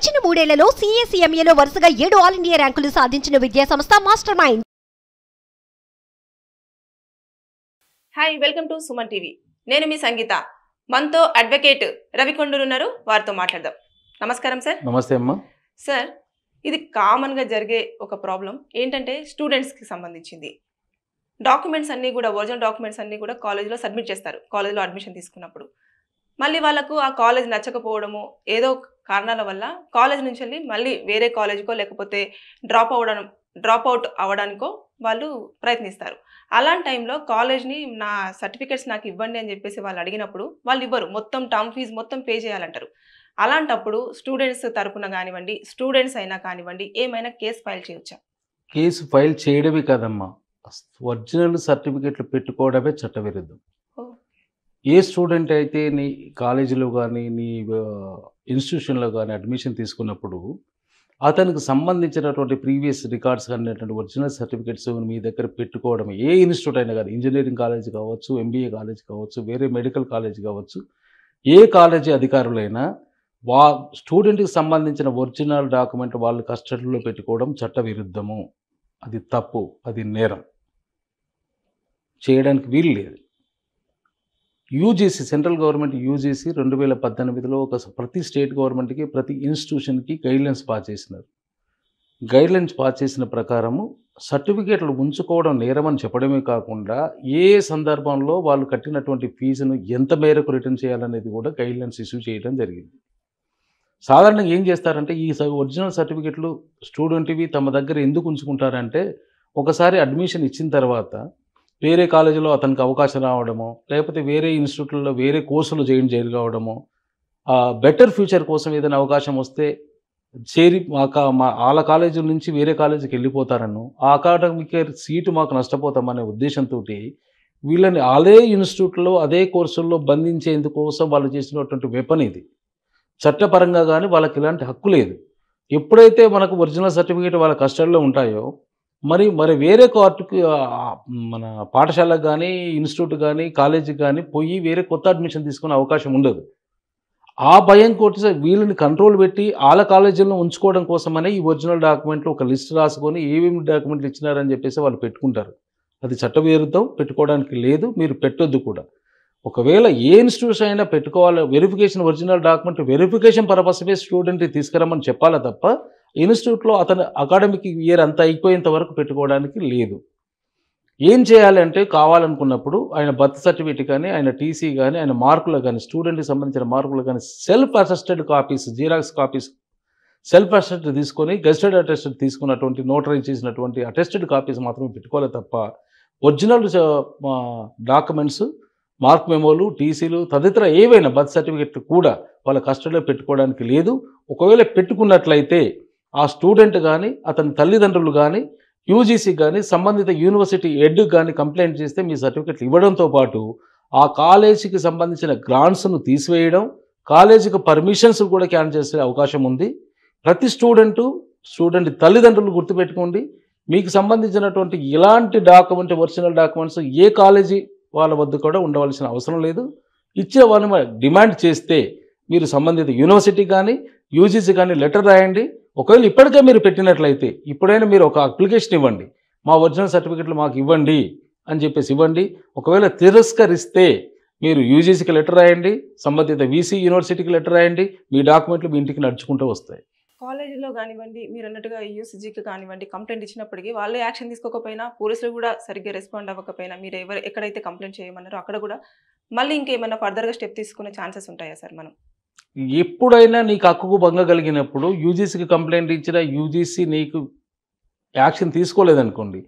గడిచిన మూడేళ్లలో సిఎస్ఈఎంఏలో వరుసగా ఏడు ఆల్ ఇండియా ర్యాంకులు సాధించిన విద్యాసంస్థ master mind hi welcome to Suman TV నేను మీ సంగీత మనతో అడ్వకేట్ రవికొండూరు ఉన్నారు వారితో మాట్లాడదాం నమస్కారం సార్ నమస్తే అమ్మా సార్ ఇది కామన్గా జరిగే ఒక ప్రాబ్లం ఏంటంటే స్టూడెంట్స్కి సంబంధించింది డాక్యుమెంట్స్ అన్నీ కూడా ఒరిజినల్ డాక్యుమెంట్స్ అన్నీ కూడా కాలేజ్లో సబ్మిట్ చేస్తారు కాలేజ్లో అడ్మిషన్ తీసుకున్నప్పుడు మళ్ళీ వాళ్ళకు ఆ కాలేజ్ నచ్చకపోవడము ఏదో కారణాల వల్ల కాలేజ్ నుంచి వెళ్ళి మళ్ళీ వేరే కాలేజ్కో లేకపోతే డ్రాప్ అవడం డ్రాప్ అవుట్ అవ్వడానికో వాళ్ళు ప్రయత్నిస్తారు అలాంటి టైంలో కాలేజ్ని నా సర్టిఫికేట్స్ నాకు ఇవ్వండి అని చెప్పేసి వాళ్ళు అడిగినప్పుడు వాళ్ళు ఇవ్వరు మొత్తం టర్మ్ ఫీజు మొత్తం పే చేయాలంటారు అలాంటప్పుడు స్టూడెంట్స్ తరఫున కానివ్వండి స్టూడెంట్స్ అయినా కానివ్వండి ఏమైనా కేసు ఫైల్ చేయొచ్చా కేసు ఫైల్ చేయడమే కాదమ్మా ఒరిజినల్ సర్టిఫికెట్లు పెట్టుకోవడమే చట్టవిరుద్ధం ఏ స్టూడెంట్ అయితే నీ కాలేజీలో కానీ నీ ఇన్స్టిట్యూషన్లో కానీ అడ్మిషన్ తీసుకున్నప్పుడు అతనికి సంబంధించినటువంటి ప్రీవియస్ రికార్డ్స్ కానీ ఒరిజినల్ సర్టిఫికెట్స్ మీ దగ్గర పెట్టుకోవడం ఏ ఇన్స్టిట్యూట్ అయినా కానీ ఇంజనీరింగ్ కాలేజ్ కావచ్చు ఎంబీఏ కాలేజ్ కావచ్చు వేరే మెడికల్ కాలేజ్ కావచ్చు ఏ కాలేజీ అధికారులైనా వా స్టూడెంట్కి సంబంధించిన ఒరిజినల్ డాక్యుమెంట్ వాళ్ళు కస్టడీలో పెట్టుకోవడం చట్టవిరుద్ధము అది తప్పు అది నేరం చేయడానికి వీలు లేదు యూజీసీ సెంట్రల్ గవర్నమెంట్ యూజీసీ రెండు వేల పద్దెనిమిదిలో ఒక ప్రతి స్టేట్ గవర్నమెంట్కి ప్రతి ఇన్స్టిట్యూషన్కి గైడ్లైన్స్ పాస్ చేసినారు గైడ్లైన్స్ పాస్ చేసిన ప్రకారము సర్టిఫికేట్లు ఉంచుకోవడం నేరమని చెప్పడమే కాకుండా ఏ సందర్భంలో వాళ్ళు కట్టినటువంటి ఫీజును ఎంత మేరకు రిటర్న్ చేయాలనేది కూడా గైడ్లైన్స్ ఇష్యూ చేయడం జరిగింది సాధారణంగా ఏం చేస్తారంటే ఈ ఒరిజినల్ సర్టిఫికెట్లు స్టూడెంట్వి తమ దగ్గర ఎందుకు ఉంచుకుంటారంటే ఒకసారి అడ్మిషన్ ఇచ్చిన తర్వాత వేరే కాలేజీలో అతనికి అవకాశం రావడము లేకపోతే వేరే ఇన్స్టిట్యూట్లో వేరే కోర్సులు జాయిన్ చేయగలవడము బెటర్ ఫ్యూచర్ కోసం ఏదైనా అవకాశం వస్తే చేరి మా మా వాళ్ళ కాలేజీ నుంచి వేరే కాలేజీకి వెళ్ళిపోతారను ఆ అకాడమిక్ సీటు మాకు నష్టపోతామనే ఉద్దేశంతో వీళ్ళని అదే ఇన్స్టిట్యూట్లో అదే కోర్సుల్లో బంధించేందుకోసం వాళ్ళు చేసినటువంటి వెపన్ ఇది చట్టపరంగా కానీ వాళ్ళకి ఇలాంటి హక్కు లేదు ఎప్పుడైతే మనకు ఒరిజినల్ సర్టిఫికేట్ వాళ్ళ కస్టడీలో ఉంటాయో మరి మరి వేరే కోర్టుకి మన పాఠశాలకు కానీ ఇన్స్టిట్యూట్ కానీ కాలేజీకి కానీ పోయి వేరే కొత్త అడ్మిషన్ తీసుకునే అవకాశం ఉండదు ఆ భయం కొట్టి వీళ్ళని కంట్రోల్ పెట్టి వాళ్ళ కాలేజీలను ఉంచుకోవడం కోసమనే ఈ ఒరిజినల్ డాక్యుమెంట్లు ఒక లిస్ట్ రాసుకొని ఏమేమి డాక్యుమెంట్లు ఇచ్చినారని చెప్పేసి వాళ్ళు పెట్టుకుంటారు అది చట్టవిరుద్ధం పెట్టుకోవడానికి లేదు మీరు పెట్టొద్దు కూడా ఒకవేళ ఏ ఇన్స్టిట్యూషన్ అయినా పెట్టుకోవాలి verification original document verification purpose మీద స్టూడెంట్ తీసుకురమ్మని చెప్పాలా తప్ప ఇన్స్టిట్యూట్లో అతను అకాడమిక్ ఇయర్ అంతా అయిపోయేంత వరకు పెట్టుకోవడానికి లేదు ఏం చేయాలంటే కావాలనుకున్నప్పుడు ఆయన బర్త్ సర్టిఫికేట్ కానీ ఆయన టీసీ కానీ ఆయన మార్కులు కానీ స్టూడెంట్కి సంబంధించిన మార్కులు కానీ self assisted copies xerox copies self assisted తీసుకొని గెస్టెడ్ అటెస్టెడ్ తీసుకున్నటువంటి నోటరీ చేసినటువంటి అటెస్టెడ్ కాపీస్ మాత్రమే పెట్టుకోవాలి తప్ప ఒరిజినల్ డాక్యుమెంట్స్ మార్క్ మెమోలు టీసీలు తదితర ఏవైనా బర్త్ సర్టిఫికేట్లు కూడా వాళ్ళ కస్టడీలో పెట్టుకోవడానికి లేదు ఒకవేళ పెట్టుకున్నట్లయితే ఆ స్టూడెంట్ కానీ అతని తల్లిదండ్రులు కానీ యూజీసీ కానీ సంబంధిత యూనివర్సిటీ హెడ్ కానీ కంప్లైంట్ చేస్తే మీ సర్టిఫికెట్లు ఇవ్వడంతో పాటు ఆ కాలేజీకి సంబంధించిన గ్రాంట్స్ను తీసివేయడం కాలేజీకి పర్మిషన్స్ కూడా క్యాన్ చేసే అవకాశం ఉంది ప్రతి స్టూడెంటు స్టూడెంట్ తల్లిదండ్రులు గుర్తుపెట్టుకోండి మీకు సంబంధించినటువంటి ఇలాంటి డాక్యుమెంట్ ఒరిజినల్ డాక్యుమెంట్స్ ఏ కాలేజీ వాళ్ళ వద్ద కూడా ఉండవలసిన అవసరం లేదు ఇచ్చే వాళ్ళని డిమాండ్ చేస్తే మీరు సంబంధిత యూనివర్సిటీ కానీ యూజీసీ కానీ లెటర్ రాయండి ఒకవేళ ఇప్పటికే మీరు పెట్టినట్లయితే ఇప్పుడైనా మీరు ఒక అప్లికేషన్ ఇవ్వండి మా ఒరిజినల్ సర్టిఫికెట్లు మాకు ఇవ్వండి అని చెప్పేసి ఇవ్వండి ఒకవేళ తిరస్కరిస్తే మీరు యూజీసీకి లెటర్ రాయండి సంబంధిత వీసీ యూనివర్సిటీకి లెటర్ రాయండి మీ డాక్యుమెంట్లు మీ ఇంటికి నడుచుకుంటూ వస్తాయి కాలేజీలో కానివ్వండి మీరు అన్నట్టుగా యూసీజీకి కానివ్వండి కంప్లైంట్ ఇచ్చినప్పటికీ వాళ్ళే యాక్షన్ తీసుకోకపోయినా పోలీసులు కూడా సరిగ్గా రెస్పాండ్ అవ్వకపోయినా మీరు ఎవరు ఎక్కడైతే కంప్లైంట్ చేయమన్నారో అక్కడ కూడా మళ్ళీ ఇంకేమైనా ఫర్దర్గా స్టెప్ తీసుకునే ఛాన్సెస్ ఉంటాయా సార్ మనం ఎప్పుడైనా నీకు హక్కుకు భంగ కలిగినప్పుడు యూజీసీకి కంప్లైంట్ ఇచ్చిన యూజీసీ నీకు యాక్షన్ తీసుకోలేదనుకోండి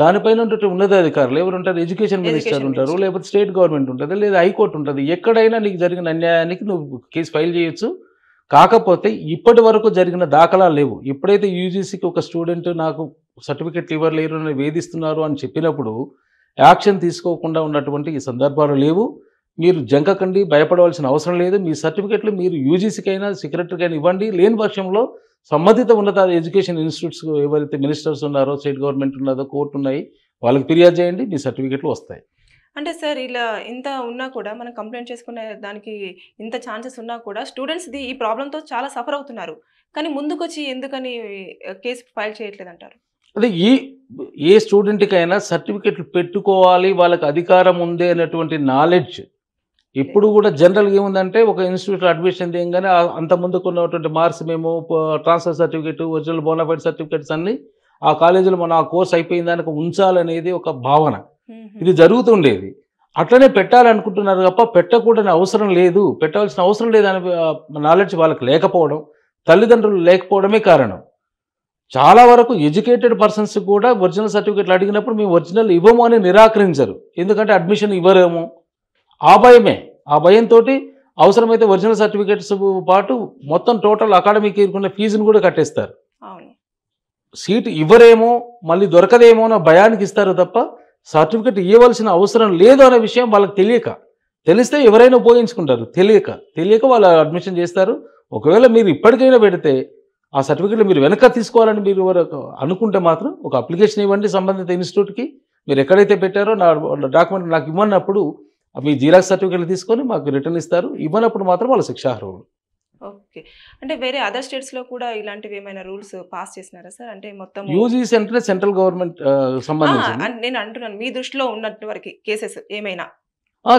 దానిపైన ఉంటే ఉన్నతాధికారులు ఎవరు ఉంటారు ఎడ్యుకేషన్ మినిస్టర్ ఉంటారు లేకపోతే స్టేట్ గవర్నమెంట్ ఉంటుంది లేదా హైకోర్టు ఉంటుంది ఎక్కడైనా నీకు జరిగిన అన్యాయానికి నువ్వు కేసు ఫైల్ చేయొచ్చు కాకపోతే ఇప్పటి వరకు జరిగిన దాఖలాలు లేవు ఎప్పుడైతే యూజీసీకి ఒక స్టూడెంట్ నాకు సర్టిఫికెట్ ఇవ్వలేరు అని వేధిస్తున్నారు అని చెప్పినప్పుడు యాక్షన్ తీసుకోకుండా ఉన్నటువంటి ఈ సందర్భాలు లేవు మీరు జంకకండి భయపడవలసిన అవసరం లేదు మీ సర్టిఫికెట్లు మీరు యూజీసీకైనా సెక్రటరీకైనా ఇవ్వండి లేని పక్షంలో సంబంధిత ఉన్నత ఎడ్యుకేషన్ ఇన్స్టిట్యూట్స్ ఎవరైతే మినిస్టర్స్ ఉన్నారో స్టేట్ గవర్నమెంట్ ఉన్నదో కోర్టు ఉన్నాయి వాళ్ళకి ఫిర్యాదు చేయండి మీ సర్టిఫికెట్లు వస్తాయి అంటే సార్ ఇలా ఇంత ఉన్నా కూడా మనం కంప్లైంట్ చేసుకునే దానికి ఇంత ఛాన్సెస్ ఉన్నా కూడా స్టూడెంట్స్ది ఈ ప్రాబ్లంతో చాలా సఫర్ అవుతున్నారు కానీ ముందుకొచ్చి ఎందుకని కేసు ఫైల్ చేయట్లేదు అంటారు అదే ఈ ఏ స్టూడెంట్కైనా సర్టిఫికెట్లు పెట్టుకోవాలి వాళ్ళకి అధికారం ఉంది అనేటువంటి నాలెడ్జ్ ఇప్పుడు కూడా జనరల్గా ఏముందంటే ఒక ఇన్స్టిట్యూట్లో అడ్మిషన్ తీయగానే అంత ముందుకు ఉన్నటువంటి మార్క్స్ మేము transfer certificate original bonafide certificates అన్ని ఆ కాలేజీలో మనం ఆ కోర్స్ అయిపోయిన దానికి ఉంచాలనేది ఒక భావన ఇది జరుగుతుండేది అట్లనే పెట్టాలనుకుంటున్నారు తప్ప పెట్టకూడని అవసరం లేదు పెట్టాల్సిన అవసరం అని నాలెడ్జ్ వాళ్ళకి లేకపోవడం తల్లిదండ్రులు లేకపోవడమే కారణం చాలా వరకు ఎడ్యుకేటెడ్ పర్సన్స్ కూడా ఒరిజినల్ సర్టిఫికేట్లు అడిగినప్పుడు మేము ఒరిజినల్ ఇవ్వము అని నిరాకరించరు ఎందుకంటే అడ్మిషన్ ఇవ్వరేమో ఆ భయమే ఆ భయంతో అవసరమైతే ఒరిజినల్ సర్టిఫికేట్స్ పాటు మొత్తం టోటల్ అకాడమీకి ఇరుకున్న ఫీజును కూడా కట్టేస్తారు సీట్ ఇవ్వరేమో మళ్ళీ దొరకదేమో అన్న భయానికి ఇస్తారు తప్ప సర్టిఫికేట్ ఇవ్వవలసిన అవసరం లేదు అనే విషయం వాళ్ళకి తెలియక తెలిస్తే ఎవరైనా ఉపయోగించుకుంటారు తెలియక తెలియక వాళ్ళు అడ్మిషన్ చేస్తారు ఒకవేళ మీరు ఇప్పటికైనా పెడితే ఆ సర్టిఫికేట్లు మీరు వెనక తీసుకోవాలని మీరు అనుకుంటే మాత్రం ఒక అప్లికేషన్ ఇవ్వండి సంబంధిత ఇన్స్టిట్యూట్కి మీరు ఎక్కడైతే పెట్టారో నా డాక్యుమెంట్ నాకు ఇవ్వనప్పుడు మీ జీరాక్స్ సర్టిఫికేట్లు తీసుకొని మాకు రిటర్న్ ఇస్తారు ఇవ్వనప్పుడు మాత్రం వాళ్ళు శిక్షార్హులు ఓకే అంటే వేరే అదర్ స్టేట్స్ లో కూడా ఇలాంటివి ఏమైనా రూల్స్ పాస్ చేసినారా సార్ అంటే మొత్తం యూజీస్ అంటే సెంట్రల్ గవర్నమెంట్ సంబంధించి నేను అంటున్నాను మీ దృష్టిలో ఉన్నట్టు వరకు కేసెస్ ఏమైనా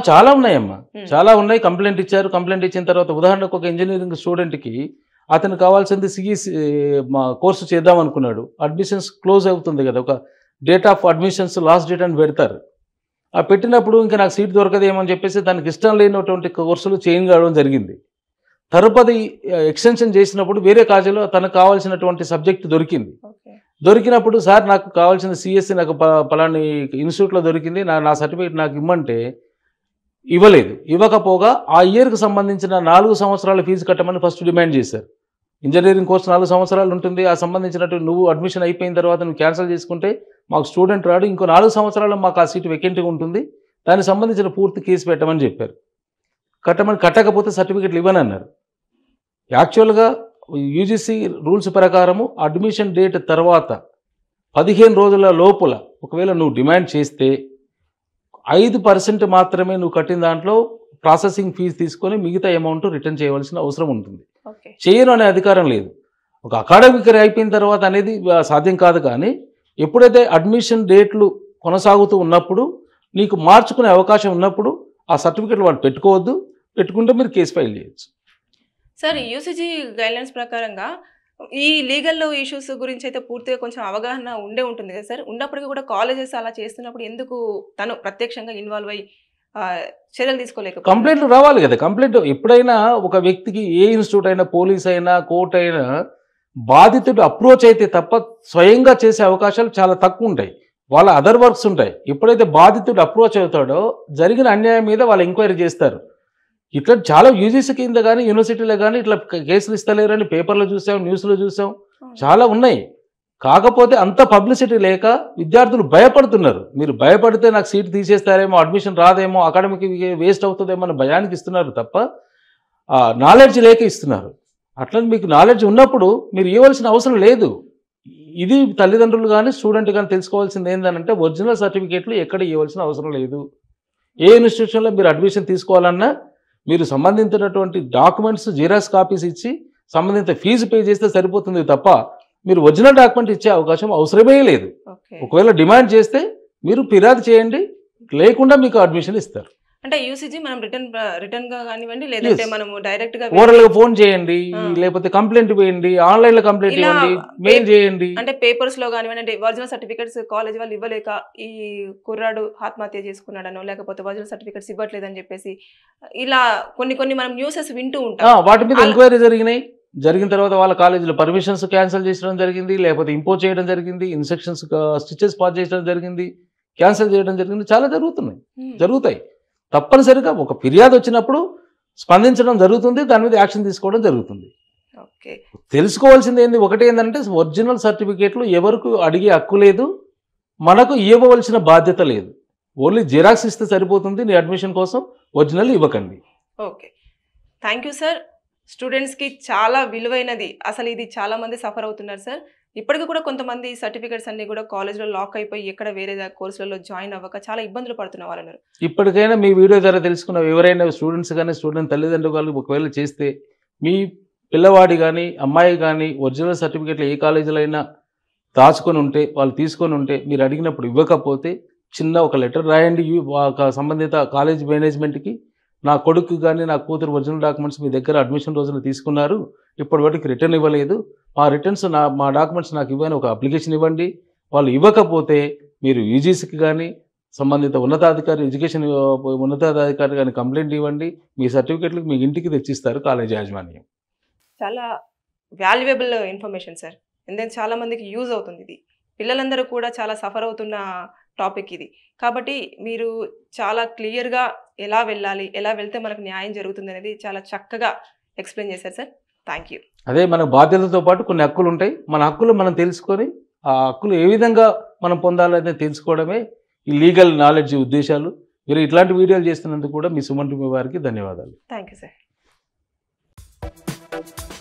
చాలా ఉన్నాయమ్మా చాలా ఉన్నాయి కంప్లైంట్ ఇచ్చారు కంప్లైంట్ ఇచ్చిన తర్వాత ఉదాహరణకు ఒక ఇంజనీరింగ్ స్టూడెంట్కి అతను కావాల్సింది సిఈసి మా కోర్సు చేద్దాం అనుకున్నాడు అడ్మిషన్స్ క్లోజ్ అవుతుంది కదా ఒక date of admissions last date అని పెడతారు ఆ పెట్టినప్పుడు ఇంకా నాకు సీట్ దొరకదేమని చెప్పేసి దానికి ఇష్టం లేనటువంటి కోర్సులు చేంజ్ కావడం జరిగింది తరుపతి ఎక్స్టెన్షన్ చేసినప్పుడు వేరే కాలేజీలో తనకు కావాల్సినటువంటి సబ్జెక్ట్ దొరికింది దొరికినప్పుడు సార్ నాకు కావాల్సిన సిఎస్సి నాకు పలాని ఇన్స్టిట్యూట్లో దొరికింది నా నా సర్టిఫికేట్ నాకు ఇమ్మంటే ఇవ్వలేదు ఇవ్వకపోగా ఆ ఇయర్కి సంబంధించిన నాలుగు సంవత్సరాల ఫీజు కట్టమని ఫస్ట్ డిమాండ్ చేశారు ఇంజనీరింగ్ కోర్స్ నాలుగు సంవత్సరాలు ఉంటుంది ఆ సంబంధించినట్టు నువ్వు అడ్మిషన్ అయిపోయిన తర్వాత నువ్వు క్యాన్సిల్ చేసుకుంటే మాకు స్టూడెంట్ రాడు ఇంకో నాలుగు సంవత్సరాలు మాకు ఆ సీటు వెకెంట్గా ఉంటుంది దానికి సంబంధించిన పూర్తి కేసు పెట్టమని చెప్పారు కట్టమని కట్టకపోతే సర్టిఫికెట్లు ఇవ్వనన్నారు యాక్చువల్గా యూజీసీ రూల్స్ ప్రకారము అడ్మిషన్ డేట్ తర్వాత పదిహేను రోజుల లోపల ఒకవేళ నువ్వు డిమాండ్ చేస్తే ఐదు పర్సెంట్ మాత్రమే నువ్వు కట్టిన దాంట్లో ప్రాసెసింగ్ ఫీజు తీసుకొని మిగతా అమౌంట్ రిటర్న్ చేయవలసిన అవసరం ఉంటుంది చేయను అనే అధికారం లేదు ఒక అకాడమిక్ అయిపోయిన తర్వాత అనేది సాధ్యం కాదు కానీ ఎప్పుడైతే అడ్మిషన్ డేట్లు కొనసాగుతూ ఉన్నప్పుడు నీకు మార్చుకునే అవకాశం ఉన్నప్పుడు ఆ సర్టిఫికేట్ వాళ్ళు పెట్టుకోవద్దు పెట్టుకుంటే మీరు కేసు ఫైల్ చేయొచ్చు సార్ యూసీజీ గైడ్లైన్స్ ప్రకారంగా ఈ లీగల్ ఇష్యూస్ గురించి అయితే పూర్తిగా కొంచెం అవగాహన ఉండే ఉంటుంది కదా సార్ ఉన్నప్పటికీ కూడా కాలేజెస్ అలా చేస్తున్నప్పుడు ఎందుకు తను ప్రత్యక్షంగా ఇన్వాల్వ్ అయ్యి చర్యలు తీసుకోలేక కంప్లైంట్లు రావాలి కదా కంప్లైంట్ ఎప్పుడైనా ఒక వ్యక్తికి ఏ ఇన్స్టిట్యూట్ అయినా పోలీస్ అయినా కోర్ట్ అయినా బాధితుడు అప్రోచ్ అయితే తప్ప స్వయంగా చేసే అవకాశాలు చాలా తక్కువ ఉంటాయి వాళ్ళ అదర్ వర్క్స్ ఉంటాయి ఎప్పుడైతే బాధితుడు అప్రోచ్ అవుతాడో జరిగిన అన్యాయం మీద వాళ్ళు ఎంక్వైరీ చేస్తారు ఇట్లా చాలా యూజీసీ కింద కానీ యూనివర్సిటీలో కానీ ఇట్లా కేసులు ఇస్తలేరని పేపర్లో చూసాం న్యూస్లో చూసాం చాలా ఉన్నాయి కాకపోతే అంత పబ్లిసిటీ లేక విద్యార్థులు భయపడుతున్నారు మీరు భయపడితే నాకు సీట్ తీసేస్తారేమో అడ్మిషన్ రాదేమో అకాడమిక్ వేస్ట్ అవుతుందేమో అని భయానికి ఇస్తున్నారు తప్ప నాలెడ్జ్ లేక ఇస్తున్నారు అట్లా మీకు నాలెడ్జ్ ఉన్నప్పుడు మీరు ఇవ్వాల్సిన అవసరం లేదు ఇది తల్లిదండ్రులు కానీ స్టూడెంట్ కానీ తెలుసుకోవాల్సింది ఏంటంటే ఒరిజినల్ సర్టిఫికేట్లు ఎక్కడ ఇవ్వాల్సిన అవసరం లేదు ఏ ఇన్స్టిట్యూషన్లో మీరు అడ్మిషన్ తీసుకోవాలన్నా మీరు సంబంధించినటువంటి డాక్యుమెంట్స్ జీరాక్స్ కాపీస్ ఇచ్చి సంబంధిత ఫీజు పే చేస్తే సరిపోతుంది తప్ప మీరు ఒరిజినల్ డాక్యుమెంట్ ఇచ్చే అవకాశం అవసరమే లేదు ఒకవేళ డిమాండ్ చేస్తే మీరు ఫిర్యాదు చేయండి లేకుండా మీకు అడ్మిషన్ ఇస్తారు అంటే యూసీజీ మనం రిటర్న్ రిటర్న్ గా కానివ్వండి లేదంటే మనం డైరెక్ట్ గా ఓరల్ గా ఫోన్ చేయండి లేకపోతే కంప్లైంట్ వేయండి ఆన్లైన్ లో కంప్లైంట్ ఇవ్వండి మెయిల్ చేయండి అంటే పేపర్స్ లో కానివ్వండి అంటే ఒరిజినల్ సర్టిఫికెట్స్ కాలేజ్ వాళ్ళు ఇవ్వలేక ఈ కుర్రాడు ఆత్మహత్య చేసుకున్నాడనో లేకపోతే ఒరిజినల్ సర్టిఫికెట్స్ ఇవ్వట్లేదని చెప్పేసి ఇలా కొన్ని కొన్ని మనం న్యూసెస్ వింటూ ఉంటాం వాటి మీద ఎంక్వైరీ జరిగినాయి జరిగిన తర్వాత వాళ్ళ కాలేజీలో పర్మిషన్స్ క్యాన్సిల్ చేయడం జరిగింది లేకపోతే ఇంపోజ్ చేయడం జరిగింది ఇన్స్ట్రక్షన్స్ స్టిచెస్ పాస్ చేయడం జరిగింది క్యాన్సిల్ చేయడం జరిగింది చాలా జరుగుతున్నాయి జరుగుతాయి తప్పనిసరిగా ఒక ఫిర్యాదు వచ్చినప్పుడు స్పందించడం జరుగుతుంది దాని మీద యాక్షన్ తీసుకోవడం జరుగుతుంది తెలుసుకోవాల్సింది ఏంది ఒకటి ఏంటంటే ఒరిజినల్ సర్టిఫికేట్లు ఎవరికి అడిగే హక్కు లేదు మనకు ఇవ్వవలసిన బాధ్యత లేదు ఓన్లీ జిరాక్స్ ఇస్తే సరిపోతుంది నీ అడ్మిషన్ కోసం ఒరిజినల్ ఇవ్వకండి ఓకే థ్యాంక్ యూ సార్ స్టూడెంట్స్కి చాలా విలువైనది అసలు ఇది చాలామంది సఫర్ అవుతున్నారు సార్ ఇప్పటికీ కూడా కొంతమంది సర్టిఫికేట్స్ అన్ని కూడా కాలేజ్లో లాక్ అయిపోయి ఎక్కడ వేరే కోర్సులలో జాయిన్ అవ్వక చాలా ఇబ్బందులు పడుతున్న వాళ్ళు ఉన్నారు ఇప్పటికైనా మీ వీడియో ద్వారా తెలుసుకున్న ఎవరైనా స్టూడెంట్స్ కానీ స్టూడెంట్ తల్లిదండ్రులు వాళ్ళు ఒకవేళ చేస్తే మీ పిల్లవాడి కానీ అమ్మాయి కానీ ఒరిజినల్ సర్టిఫికేట్లు ఏ కాలేజీలో అయినా దాచుకొని ఉంటే వాళ్ళు తీసుకొని ఉంటే మీరు అడిగినప్పుడు ఇవ్వకపోతే చిన్న ఒక లెటర్ రాయండి సంబంధిత కాలేజ్ మేనేజ్మెంట్కి నా కొడుకు కానీ నా కూతురు ఒరిజినల్ డాక్యుమెంట్స్ మీ దగ్గర అడ్మిషన్ రోజున తీసుకున్నారు ఇప్పటి వరకు రిటర్న్ ఇవ్వలేదు మా రిటర్న్స్ నా మా డాక్యుమెంట్స్ నాకు ఇవ్వని ఒక అప్లికేషన్ ఇవ్వండి వాళ్ళు ఇవ్వకపోతే మీరు యూజీసీకి కానీ సంబంధిత ఉన్నతాధికారి ఎడ్యుకేషన్ ఉన్నతాధికారి కానీ కంప్లైంట్ ఇవ్వండి మీ సర్టిఫికెట్లు మీ ఇంటికి తెచ్చిస్తారు కాలేజ్ యాజమాన్యం చాలా వాల్యుయబుల్ ఇన్ఫర్మేషన్ సార్ ఎందుకంటే చాలా మందికి యూజ్ అవుతుంది ఇది పిల్లలందరూ కూడా చాలా సఫర్ అవుతున్న టాపిక్ ఇది కాబట్టి మీరు చాలా క్లియర్గా ఎలా వెళ్ళాలి ఎలా వెళ్తే మనకు న్యాయం జరుగుతుంది అనేది చాలా చక్కగా ఎక్స్ప్లెయిన్ చేశారు సార్ థ్యాంక్ యూ అదే మన బాధ్యతతో పాటు కొన్ని హక్కులు ఉంటాయి మన హక్కులు మనం తెలుసుకొని ఆ హక్కులు ఏ విధంగా మనం పొందాలనేది తెలుసుకోవడమే ఈ లీగల్ నాలెడ్జ్ ఉద్దేశాలు మీరు ఇట్లాంటి వీడియోలు చేస్తున్నందుకు కూడా మీ సుమన్ వారికి ధన్యవాదాలు థ్యాంక్ యూ సార్